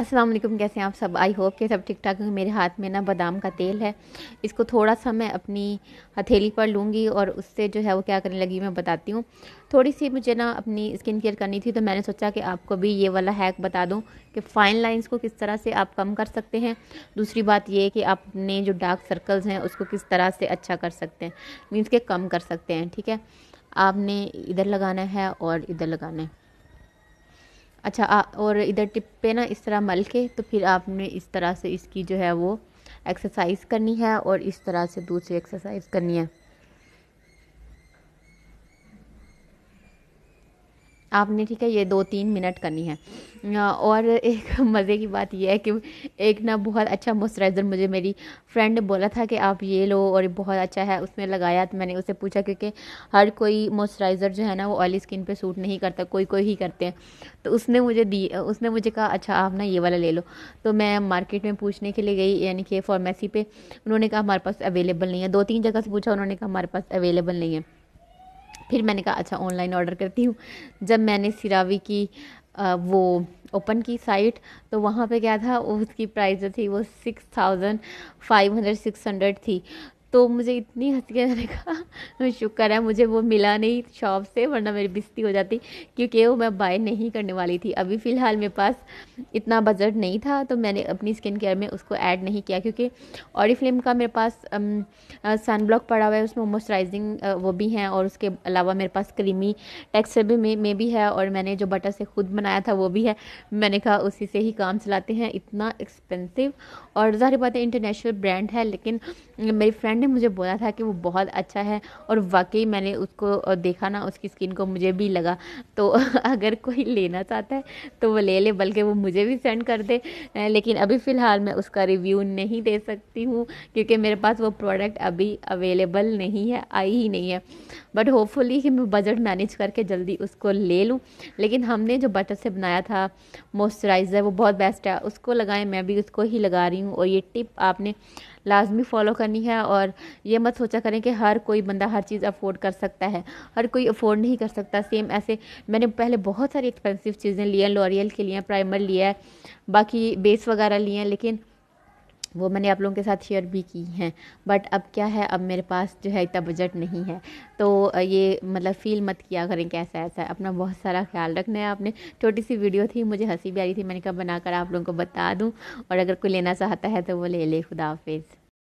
अस्सलाम वालेकुम कैसे हैं आप सब आई होप के सब ठीक ठाक मेरे हाथ में ना बादाम का तेल है इसको थोड़ा सा मैं अपनी हथेली पर लूँगी और उससे जो है वो क्या करने लगी मैं बताती हूँ थोड़ी सी मुझे ना अपनी स्किन केयर करनी थी तो मैंने सोचा कि आपको भी ये वाला हैक बता दूँ कि फ़ाइन लाइंस को किस तरह से आप कम कर सकते हैं दूसरी बात ये कि आप अपने जो डार्क सर्कल्स हैं उसको किस तरह से अच्छा कर सकते हैं मीन्स के कम कर सकते हैं ठीक है आपने इधर लगाना है और इधर लगाना है अच्छा आ, और इधर टिप पे ना इस तरह मल के तो फिर आपने इस तरह से इसकी जो है वो एक्सरसाइज करनी है और इस तरह से दूसरी एक्सरसाइज करनी है आपने ठीक है ये दो तीन मिनट करनी है और एक मज़े की बात यह है कि एक ना बहुत अच्छा मॉइस्चराइज़र मुझे मेरी फ्रेंड ने बोला था कि आप ये लो और बहुत अच्छा है उसमें लगाया तो मैंने उसे पूछा क्योंकि हर कोई मॉइस्चराइज़र जो है ना वो ऑयली स्किन पे सूट नहीं करता कोई कोई ही करते हैं तो उसने मुझे दी उसने मुझे कहा अच्छा आप ना ये वाला ले लो तो मैं मार्केट में पूछने के लिए गई यानी कि फार्मेसी पे उन्होंने कहा हमारे पास अवेलेबल नहीं है दो तीन जगह से पूछा उन्होंने कहा हमारे पास अवेलेबल नहीं है फिर मैंने कहा अच्छा ऑनलाइन ऑर्डर करती हूँ जब मैंने सिरावी की आ, वो ओपन की साइट तो वहाँ पे क्या था उसकी प्राइस जो थी वो six thousand five hundred six hundred थी तो मुझे इतनी हंसी के मैंने शुक्र है मुझे वो मिला नहीं शॉप से वरना मेरी बिस्ती हो जाती क्योंकि वो मैं बाय नहीं करने वाली थी अभी फ़िलहाल मेरे पास इतना बजट नहीं था तो मैंने अपनी स्किन केयर में उसको ऐड नहीं किया क्योंकि ऑडिफ्लेम का मेरे पास सन ब्लॉक पड़ा हुआ है उसमें मॉइस्चराइजिंग वो भी हैं और उसके अलावा मेरे पास क्रीमी टेक्सचर भी में, में भी है और मैंने जो बटर से खुद बनाया था वो भी है मैंने कहा उसी से ही काम चलाते हैं इतना एक्सपेंसिव और ज़ाहिर बात है इंटरनेशनल ब्रांड है लेकिन मेरी फ्रेंड ने मुझे बोला था कि वो बहुत अच्छा है और वाकई मैंने उसको देखा ना उसकी स्किन को मुझे भी लगा तो अगर कोई लेना चाहता है तो वो ले ले बल्कि वो मुझे भी सेंड कर दे लेकिन अभी फ़िलहाल मैं उसका रिव्यू नहीं दे सकती हूँ क्योंकि मेरे पास वो प्रोडक्ट अभी अवेलेबल नहीं है आई ही नहीं है बट होपफुली कि मैं बजट मैनेज करके जल्दी उसको ले लूँ लेकिन हमने जो बटर से बनाया था मॉइस्चराइज़र वो बहुत बेस्ट है उसको लगाएं मैं भी उसको ही लगा रही हूँ और ये टिप आपने लाजमी फॉलो करनी है और ये मत सोचा करें कि हर कोई बंदा हर चीज़ अफोर्ड कर सकता है हर कोई अफोर्ड नहीं कर सकता सेम ऐसे मैंने पहले बहुत सारी एक्सपेंसिव चीज़ें ली हैं लॉरियल के लिए प्राइमर लिया है बाकी बेस वगैरह लिए हैं लेकिन वो मैंने आप लोगों के साथ शेयर भी की हैं बट अब क्या है अब मेरे पास जो है इतना बजट नहीं है तो ये मतलब फील मत किया करें कैसा ऐसा है अपना बहुत सारा ख्याल रखना है आपने छोटी सी वीडियो थी मुझे हंसी भी आ रही थी मैंने कहा बनाकर आप लोगों को बता दूँ और अगर कोई लेना चाहता है तो वो ले ले खुदा हाफिज़